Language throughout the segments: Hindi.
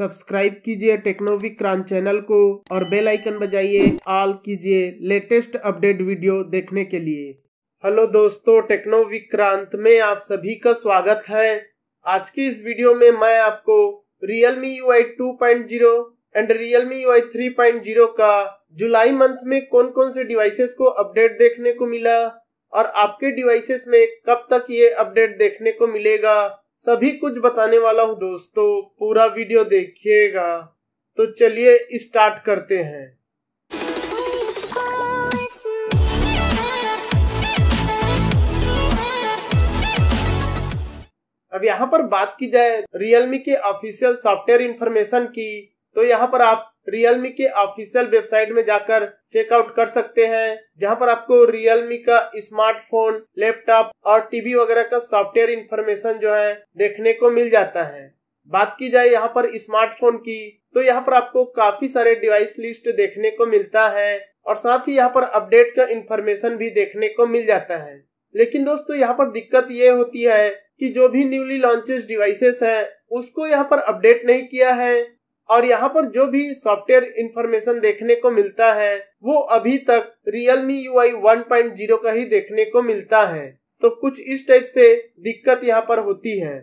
सब्सक्राइब कीजिए टेक्नोविक क्रांच चैनल को और बेल आइकन बजाइए ऑल कीजिए लेटेस्ट अपडेट वीडियो देखने के लिए हेलो दोस्तों टेक्नो विक्रांत में आप सभी का स्वागत है आज की इस वीडियो में मैं आपको Realme UI 2.0 and three point zero का जुलाई मंथ में कौन कौन से डिवाइसेस को अपडेट देखने को मिला और आपके डिवाइसेस में कब तक ये अपडेट देखने को मिलेगा सभी कुछ बताने वाला हूँ दोस्तों पूरा वीडियो देखिएगा तो चलिए स्टार्ट करते हैं अब यहाँ पर बात की जाए रियलमी के ऑफिशियल सॉफ्टवेयर इन्फॉर्मेशन की तो यहाँ पर आप रियलमी के ऑफिशियल वेबसाइट में जाकर चेकआउट कर सकते हैं जहां पर आपको रियलमी का स्मार्टफोन लैपटॉप और टीवी वगैरह का सॉफ्टवेयर इंफॉर्मेशन जो है देखने को मिल जाता है बात की जाए यहाँ पर स्मार्टफोन की तो यहाँ पर आपको काफी सारे डिवाइस लिस्ट देखने को मिलता है और साथ ही यहाँ पर अपडेट का इंफॉर्मेशन भी देखने को मिल जाता है लेकिन दोस्तों यहाँ पर दिक्कत ये होती है कि जो भी न्यूली लॉन्चेस डिवाइसेस हैं उसको यहाँ पर अपडेट नहीं किया है और यहाँ पर जो भी सॉफ्टवेयर इंफॉर्मेशन देखने को मिलता है वो अभी तक Realme UI 1.0 का ही देखने को मिलता है तो कुछ इस टाइप से दिक्कत यहाँ पर होती है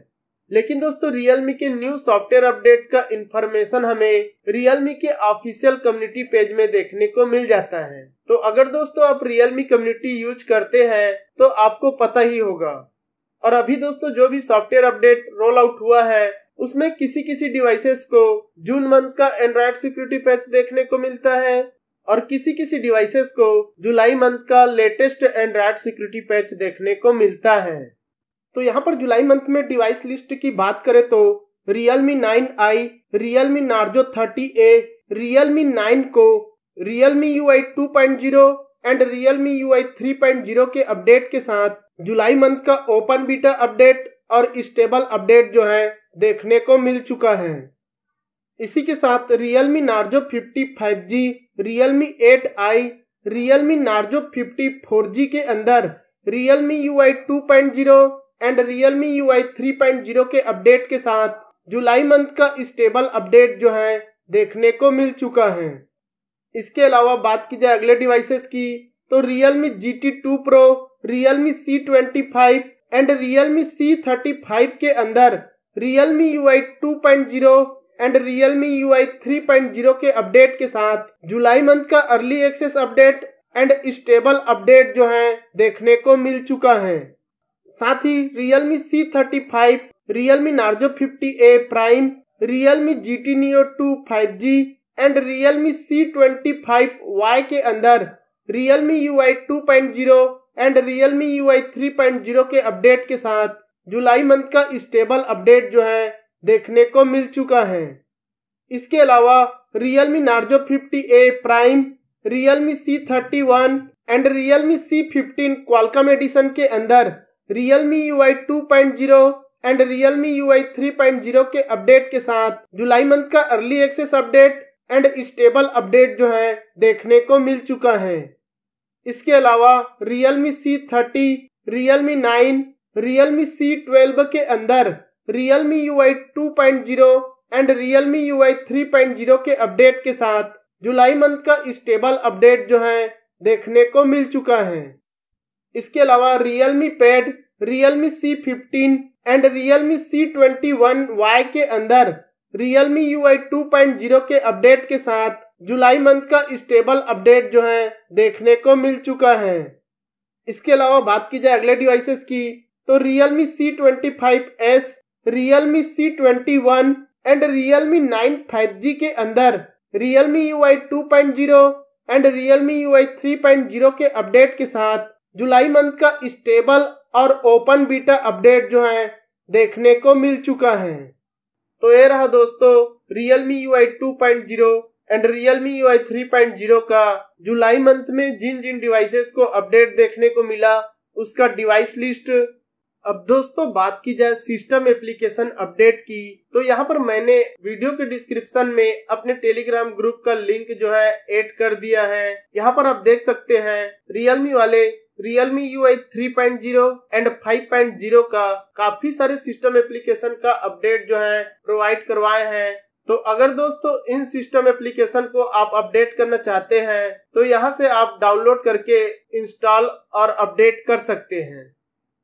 लेकिन दोस्तों Realme के न्यू सॉफ्टवेयर अपडेट का इन्फॉर्मेशन हमें Realme के ऑफिशियल कम्युनिटी पेज में देखने को मिल जाता है तो अगर दोस्तों आप Realme कम्युनिटी यूज करते हैं तो आपको पता ही होगा और अभी दोस्तों जो भी सॉफ्टवेयर अपडेट रोल आउट हुआ है उसमें किसी किसी डिवाइसेस को जून मंथ का एंड्रॉयड सिक्योरिटी पैच देखने को मिलता है और किसी किसी डिवाइसेस को जुलाई मंथ का लेटेस्ट एंड्रॉयड सिक्योरिटी पैच देखने को मिलता है तो यहाँ पर जुलाई मंथ में डिवाइस लिस्ट की बात करें तो Realme 9i, Realme A Realme nine को U I two point zero and U I three point zero के अपडेट के साथ जुलाई मंथ का ओपन बीटा अपडेट और स्टेबल अपडेट जो है देखने को मिल चुका है इसी के साथ Realme Narzo fifty five G Realme eight I Realme Narzo 50 four G के अंदर Realme U I two point zero and Realme U I three point zero के अपडेट के साथ जुलाई मंथ का स्टेबल अपडेट जो है देखने को मिल चुका है इसके अलावा बात की जाए अगले डिवाइसेस की तो Realme G T two Pro Realme C twenty five and Realme C thirty five के अंदर Realme U I two point zero and Realme U I three point zero के अपडेट के साथ जुलाई मंथ का early access update and stable update जो है देखने को मिल चुका है साथ ही Realme C thirty five Realme Narzo fifty A prime Realme G T neo two five G and Realme C twenty five Y के अंदर Realme U I two point zero and Realme U I three point zero के अपडेट के साथ जुलाई मंथ का स्टेबल अपडेट जो है देखने को मिल चुका है इसके अलावा Realme Narzo fifty A prime Realme C thirty one and Realme C fifteen Qualcomm edition के अंदर Realme U I two point zero and Realme U I three point zero के अपडेट के साथ जुलाई मंथ का early access update and stable update जो है देखने को मिल चुका है इसके अलावा Realme C thirty Realme nine Realme C12 के अंदर Realme UI 2.0 and Realme UI 3.0 के अपडेट के साथ जुलाई मंथ का स्टेबल अपडेट जो है देखने को मिल चुका है इसके अलावा Realme Pad, Realme C15 and Realme C21Y के अंदर Realme UI 2.0 के अपडेट के साथ जुलाई मंथ का स्टेबल अपडेट जो है देखने को मिल चुका है इसके अलावा बात की जाए अगले डिवाइसेस की तो Realme C twenty five S Realme C twenty one and Realme nine five G के अंदर Realme U I two point zero and Realme U I three point zero के अपडेट के साथ जुलाई मंथ का स्टेबल और ओपन बीटा अपडेट जो है देखने को मिल चुका है तो ये रहा दोस्तों Realme U I two point zero and Realme U I three point zero का जुलाई मंथ में जिन जिन डिवाइसेस को अपडेट देखने को मिला उसका डिवाइस लिस्ट अब दोस्तों बात की जाए सिस्टम एप्लीकेशन अपडेट की तो यहाँ पर मैंने वीडियो के डिस्क्रिप्शन में अपने टेलीग्राम ग्रुप का लिंक जो है ऐड कर दिया है यहाँ पर आप देख सकते हैं रियलमी वाले Realme U I three point zero and five point zero का काफी सारे सिस्टम एप्लीकेशन का अपडेट जो है प्रोवाइड करवाए हैं तो अगर दोस्तों इन सिस्टम एप्लीकेशन को आप अपडेट करना चाहते हैं तो यहाँ से आप डाउनलोड करके इंस्टॉल और अपडेट कर सकते हैं